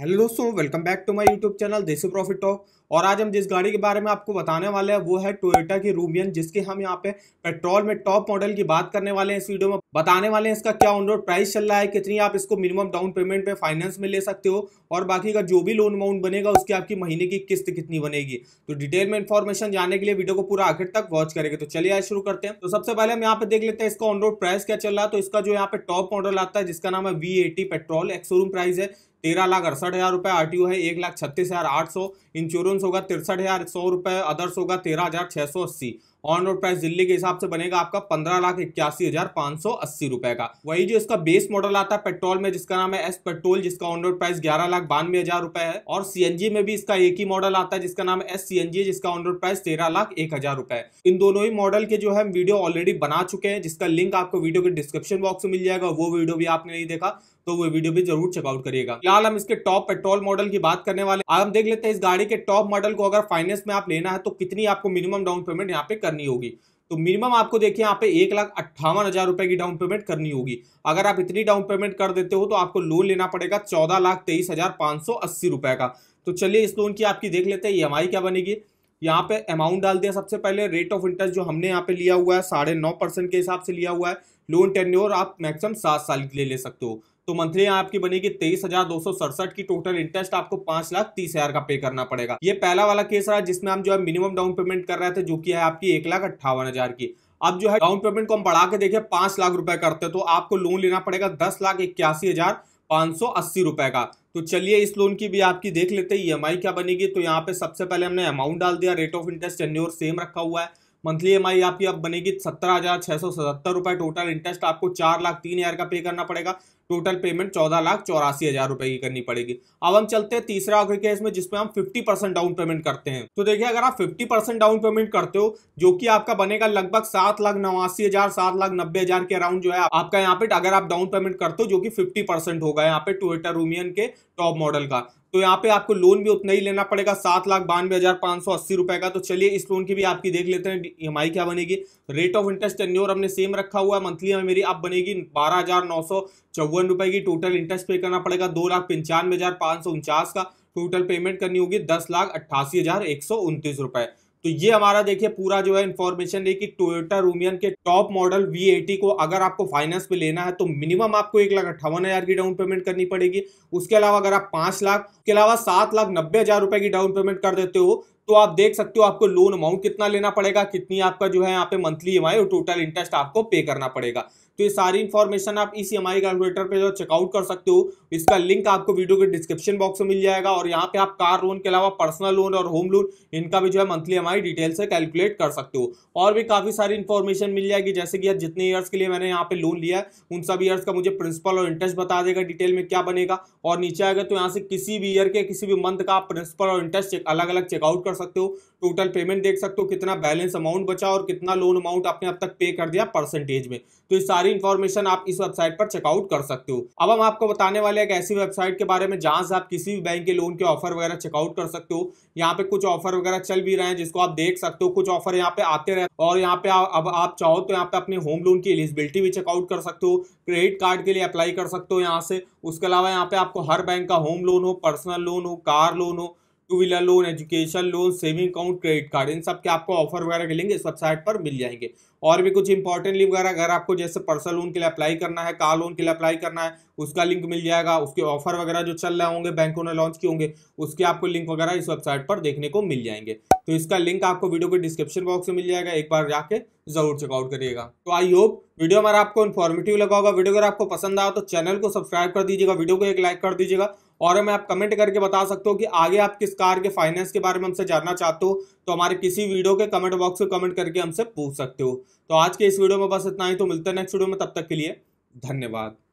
hello दोस्तों welcome back to my YouTube channel Desi profit talk और आज हम जिस गाड़ी के बारे में आपको बताने वाले हैं वो है टोयोटा की रूमियन जिसके हम यहाँ पे पेट्रोल में टॉप मॉडल की बात करने वाले हैं इस वीडियो में बताने वाले हैं इसका क्या ऑन रोड प्राइस चल रहा है कितनी आप इसको मिनिमम डाउन पेमेंट पे फाइनेंस में ले सकते हो और बाकी का जो भी लोन अमाउंट बनेगा उसकी आपकी महीने की किस्त कितनी बनेगी तो डिटेल में इन्फॉर्मेशन जानने के लिए वीडियो को पूरा आखिर तक वॉच करेगा तो चलिए आज शुरू करते हैं तो सबसे पहले हम यहाँ पे देख लेते हैं इसका ऑन रोड प्राइस क्या चल रहा है तो इसका जो यहाँ पे टॉप मॉडल आता है जिसका नाम है वी पेट्रोल एक्सोरूम प्राइस है तेरह लाख अड़सठ हज़ार रुपये आर है एक लाख छत्तीस हज़ार आठ सौ इंश्योरेंस होगा तिरसठ हज़ार सौ रुपये अदर्स होगा तेरह हज़ार छः सौ अस्सी ऑन रोड प्राइस दिल्ली के हिसाब से बनेगा आपका पंद्रह लाख इक्यासी हजार पांच सौ अस्सी रुपए का वही जो इसका बेस मॉडल आता है पेट्रोल में जिसका नाम है एस पेट्रोल जिसका ऑन रोड प्राइस ग्यारह लाख बानवे हजार रुपए है और सीएनजी में भी इसका एक ही मॉडल आता है जिसका नाम है एस सीएनजी जिसका ऑन रोड प्राइस तेरह लाख एक हजार रुपए इन दोनों ही मॉडल के जो है वीडियो ऑलरेडी बना चुके हैं जिसका लिंक आपको वीडियो के डिस्क्रिप्शन बॉक्स में मिल जाएगा वो वीडियो भी आपने नहीं देखा तो वो वीडियो भी जरूर चेकआउट करिएगा फिलहाल हम इसके टॉप पेट्रोल मॉडल की बात करने वाले हम देख लेते हैं इस गाड़ी के टॉप मॉडल को अगर फाइनेंस में आप लेना है तो कितनी आपको मिनिमम डाउन पेमेंट यहाँ पे करनी करनी होगी तो मिनिमम आपको देखिए यहाँ पे एक लाख अट्ठावन हजार रुपए की डाउन पेमेंट करनी होगी अगर आप इतनी डाउन पेमेंट कर देते हो तो आपको लोन लेना पड़ेगा चौदह लाख तेईस हजार पांच सौ अस्सी रुपए का तो चलिए इस लोन की आपकी देख लेते हैं ई क्या बनेगी यहाँ पे अमाउंट डाल दिया सबसे पहले रेट ऑफ इंटरेस्ट जो हमने यहाँ पे लिया हुआ है साढ़े के हिसाब से लिया हुआ है लोन टेन्योर आप मैक्सिमम सात साल के लिए ले सकते हो तो मंथली आपकी बनेगी तेईस हजार दो सौ सड़सठ की टोटल इंटरेस्ट आपको पांच लाख तीस हजार का पे करना पड़ेगा ये पहला वाला केस रहा जिसमें हम जो है मिनिमम डाउन पेमेंट कर रहे थे जो कि है आपकी एक लाख अट्ठावन हजार की अब जो है डाउन पेमेंट को हम बढ़ा के देखिए पांच लाख रुपए करते तो आपको लोन लेना पड़ेगा दस लाख इक्यासी हजार पांच सौ अस्सी रुपए का तो चलिए इस लोन की भी आपकी देख लेते हैं ई e क्या बनेगी तो यहाँ पे सबसे पहले हमने अमाउंट डाल दिया rate of interest tenure same रखा हुआ है मंथली एम आपकी अब बनेगी सत्तर हज़ार छह सौ सतहत्तर रुपये टोटल इंटरेस्ट आपको चार लाख तीन हज़ार का पे करना पड़ेगा टोटल पेमेंट चौदह लाख चौरासी हज़ार रुपये की करनी पड़ेगी अब हम चलते हैं तीसरा ऑफर के इसमें जिसमें हम फिफ्टी परसेंट डाउन पेमेंट करते हैं तो देखिए अगर आप फिफ्टी परसेंट डाउन पेमेंट करते हो जो कि आपका बनेगा लगभग सात लाख नवासी हज़ार सात लाख नब्बे हज़ार के अराउंड जो है आपका यहाँ पे अगर आप डाउन पेमेंट करते हो जो कि फिफ्टी परसेंट होगा यहाँ पे टोयटा रूमियन के टॉप मॉडल का तो यहाँ पे आपको लोन भी उतना ही लेना पड़ेगा सात लाख बानवे हज़ार पांच सौ अस्सी रुपए का तो चलिए इस लोन की भी आपकी देख लेते हैं ई क्या बनेगी रेट ऑफ इंटरेस्ट टेन्योर हमने सेम रखा हुआ है मंथली में मेरी अब बनेगी बारह हज़ार नौ सौ चौवन रुपए की टोटल इंटरेस्ट पे करना पड़ेगा दो लाख पंचानवे हज़ार पांच सौ उनचास का टोटल पेमेंट करनी होगी दस लाख अट्ठासी हज़ार एक सौ उनतीस रुपए तो ये हमारा देखिए पूरा जो है इन्फॉर्मेशन है कि टोयोटा रूमियन के टॉप मॉडल वी को अगर आपको फाइनेंस पे लेना है तो मिनिमम आपको एक लाख अट्ठावन हजार की डाउन पेमेंट करनी पड़ेगी उसके अलावा अगर आप पांच लाख के अलावा सात लाख नब्बे हजार रुपए की डाउन पेमेंट कर देते हो तो आप देख सकते हो आपको लोन अमाउंट कितना लेना पड़ेगा कितनी आपका जो है यहाँ पे मंथली ई और टोटल इंटरेस्ट आपको पे करना पड़ेगा तो ये सारी इन्फॉर्मेशन आप इस ई कैलकुलेटर पे जो चेकआउट कर सकते हो इसका लिंक आपको वीडियो के डिस्क्रिप्शन बॉक्स में मिल जाएगा और यहाँ पे आप कार लोन के अलावा पर्सनल लोन और होम लोन इनका भी जो है मंथली एम डिटेल से कैलकुलेट कर सकते हो और भी काफ़ी सारी इन्फॉर्मेशन मिल जाएगी जैसे कि जितने ईयर्स के लिए मैंने यहाँ पे लोन लिया है उन सब ईयर्स का मुझे प्रिंसिपल और इंटरेस्ट बता देगा डिटेल में क्या बनेगा और नीचे आएगा तो यहाँ से किसी भी ईयर के किसी भी मंथ का आप प्रिंसिपल और इंटरेस्ट अलग अलग चेकआउट कर सकते हो टोटल पेमेंट देख सकते हो कितना बैलेंस अमाउंट बचा और कितना लोन अमाउंट आपने अब तक पे कर दिया परसेंटेज में तो ये सारी सारी इन्फॉर्मेशन आप इस वेबसाइट पर चेकआउट कर सकते हो अब हम आपको बताने वाले एक ऐसी वेबसाइट के बारे में जहां से आप किसी भी बैंक के लोन के ऑफर वगैरह चेकआउट कर सकते हो यहाँ पे कुछ ऑफर वगैरह चल भी रहे हैं जिसको आप देख सकते हो कुछ ऑफर यहाँ पे आते रहे और यहाँ पे अब आप चाहो तो यहाँ पे अपने होम लोन की एलिजिबिलिटी भी चेकआउट कर सकते हो क्रेडिट कार्ड के लिए अप्लाई कर सकते हो यहाँ से उसके अलावा यहाँ पे आपको हर बैंक का होम लोन हो पर्सनल लोन हो कार लोन हो two wheeler loan education loan saving account credit card इन सब के आपको ऑफर वगैरह मिलेंगे इस वेबसाइट पर मिल जाएंगे और भी कुछ इंपॉर्टेंट लिंक वगैरह अगर आपको जैसे पर्सनल लोन के लिए अप्लाई करना है कार लोन के लिए अप्लाई करना है उसका लिंक मिल जाएगा उसके ऑफर वगैरह जो चल रहे होंगे बैंकों ने लॉन्च किए होंगे उसके आपको लिंक वगैरह इस वेबसाइट पर देखने को मिल जाएंगे तो इसका लिंक आपको वीडियो के डिस्क्रिप्शन बॉक्स में मिल जाएगा एक बार जाके जरूर चेकआउट करिएगा तो आई होप वीडियो हमारा आपको इन्फॉर्मेटिव लगा होगा वीडियो अगर आपको पसंद आया तो चैनल को सब्सक्राइब कर दीजिएगा वीडियो को एक लाइक कर दीजिएगा और हमें आप कमेंट करके बता सकते हो कि आगे आप किस कार के फाइनेंस के बारे में हमसे जानना चाहते हो तो हमारे किसी वीडियो के कमेंट बॉक्स में कमेंट करके हमसे पूछ सकते हो तो आज के इस वीडियो में बस इतना ही तो मिलते हैं नेक्स्ट वीडियो में तब तक के लिए धन्यवाद